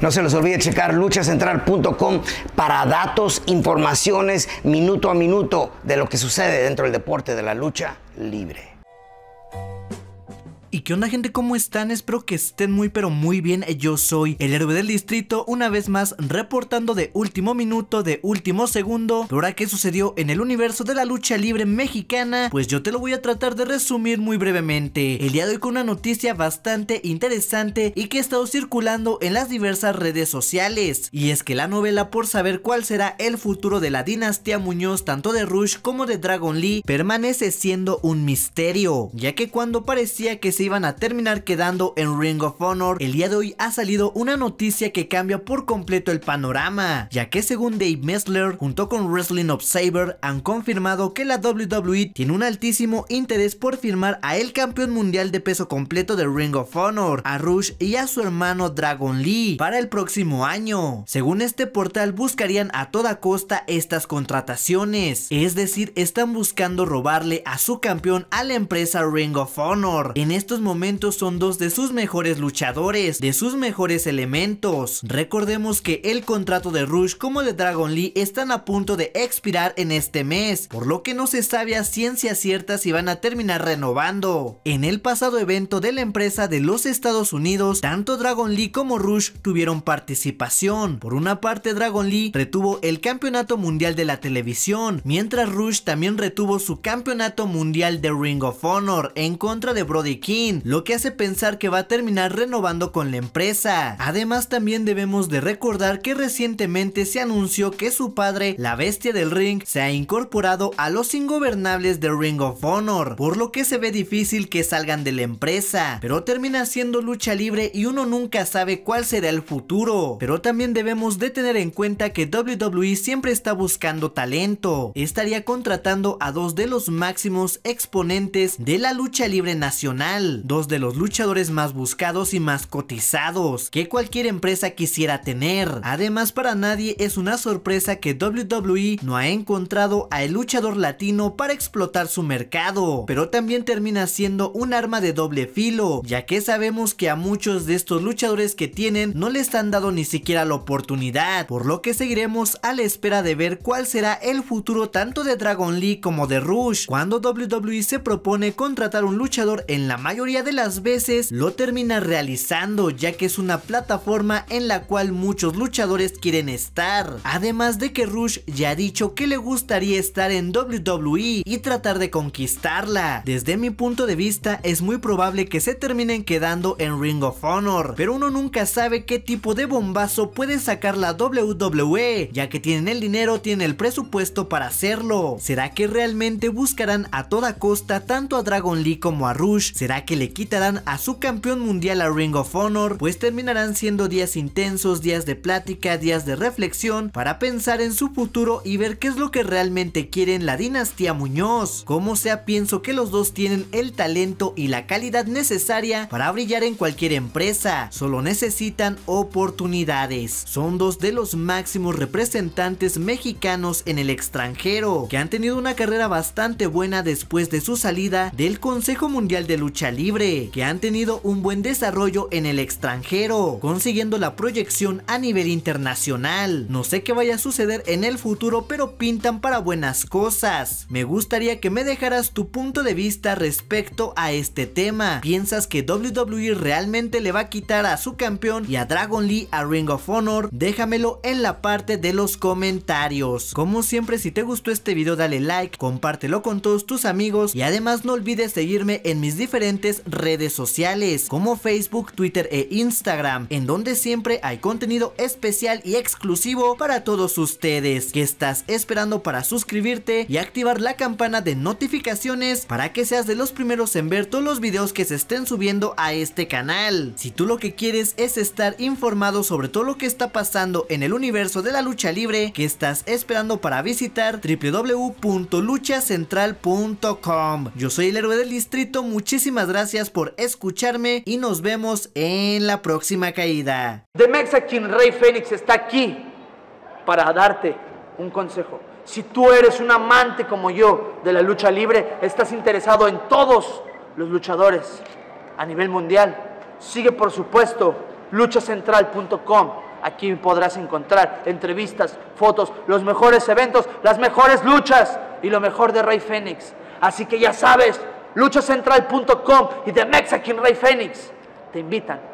No se les olvide checar luchacentral.com para datos, informaciones, minuto a minuto de lo que sucede dentro del deporte de la lucha libre gente? ¿Cómo están? Espero que estén muy pero muy bien. Yo soy el héroe del distrito, una vez más reportando de último minuto, de último segundo. lo ahora qué sucedió en el universo de la lucha libre mexicana, pues yo te lo voy a tratar de resumir muy brevemente. El día de hoy con una noticia bastante interesante y que ha estado circulando en las diversas redes sociales. Y es que la novela por saber cuál será el futuro de la dinastía Muñoz, tanto de Rush como de Dragon Lee, permanece siendo un misterio, ya que cuando parecía que se iban a terminar quedando en Ring of Honor, el día de hoy ha salido una noticia que cambia por completo el panorama, ya que según Dave Messler, junto con Wrestling Observer, han confirmado que la WWE tiene un altísimo interés por firmar a el campeón mundial de peso completo de Ring of Honor, a Rush y a su hermano Dragon Lee, para el próximo año. Según este portal, buscarían a toda costa estas contrataciones, es decir, están buscando robarle a su campeón a la empresa Ring of Honor. En estos momentos momento son dos de sus mejores luchadores, de sus mejores elementos. Recordemos que el contrato de Rush como de Dragon Lee están a punto de expirar en este mes, por lo que no se sabe a ciencia cierta si van a terminar renovando. En el pasado evento de la empresa de los Estados Unidos, tanto Dragon Lee como Rush tuvieron participación. Por una parte, Dragon Lee retuvo el campeonato mundial de la televisión, mientras Rush también retuvo su campeonato mundial de Ring of Honor en contra de Brody King lo que hace pensar que va a terminar renovando con la empresa. Además también debemos de recordar que recientemente se anunció que su padre, la bestia del ring, se ha incorporado a los ingobernables de Ring of Honor, por lo que se ve difícil que salgan de la empresa, pero termina siendo lucha libre y uno nunca sabe cuál será el futuro. Pero también debemos de tener en cuenta que WWE siempre está buscando talento, estaría contratando a dos de los máximos exponentes de la lucha libre nacional dos de los luchadores más buscados y más cotizados que cualquier empresa quisiera tener. Además, para nadie es una sorpresa que WWE no ha encontrado al luchador latino para explotar su mercado, pero también termina siendo un arma de doble filo, ya que sabemos que a muchos de estos luchadores que tienen no les han dado ni siquiera la oportunidad, por lo que seguiremos a la espera de ver cuál será el futuro tanto de Dragon Lee como de Rush, cuando WWE se propone contratar un luchador en la mayoría de las veces lo termina realizando ya que es una plataforma en la cual muchos luchadores quieren estar. Además de que Rush ya ha dicho que le gustaría estar en WWE y tratar de conquistarla. Desde mi punto de vista es muy probable que se terminen quedando en Ring of Honor, pero uno nunca sabe qué tipo de bombazo puede sacar la WWE, ya que tienen el dinero, tienen el presupuesto para hacerlo. ¿Será que realmente buscarán a toda costa tanto a Dragon Lee como a Rush? ¿Será que le quitarán a su campeón mundial a Ring of Honor, pues terminarán siendo días intensos, días de plática, días de reflexión para pensar en su futuro y ver qué es lo que realmente quieren la dinastía Muñoz. Como sea, pienso que los dos tienen el talento y la calidad necesaria para brillar en cualquier empresa, solo necesitan oportunidades. Son dos de los máximos representantes mexicanos en el extranjero, que han tenido una carrera bastante buena después de su salida del Consejo Mundial de Lucha Libre que han tenido un buen desarrollo en el extranjero, consiguiendo la proyección a nivel internacional. No sé qué vaya a suceder en el futuro, pero pintan para buenas cosas. Me gustaría que me dejaras tu punto de vista respecto a este tema. ¿Piensas que WWE realmente le va a quitar a su campeón y a Dragon Lee a Ring of Honor? Déjamelo en la parte de los comentarios. Como siempre, si te gustó este video, dale like, compártelo con todos tus amigos y además no olvides seguirme en mis diferentes redes sociales como Facebook, Twitter e Instagram, en donde siempre hay contenido especial y exclusivo para todos ustedes. que estás esperando para suscribirte y activar la campana de notificaciones para que seas de los primeros en ver todos los videos que se estén subiendo a este canal? Si tú lo que quieres es estar informado sobre todo lo que está pasando en el universo de la lucha libre, que estás esperando para visitar www.luchacentral.com? Yo soy el héroe del distrito, muchísimas gracias gracias por escucharme y nos vemos en la próxima caída. The Mexican Rey Fénix está aquí para darte un consejo. Si tú eres un amante como yo de la lucha libre, estás interesado en todos los luchadores a nivel mundial, sigue por supuesto luchacentral.com. Aquí podrás encontrar entrevistas, fotos, los mejores eventos, las mejores luchas y lo mejor de Rey Fénix. Así que ya sabes, luchacentral.com y The Mexican Ray Phoenix te invitan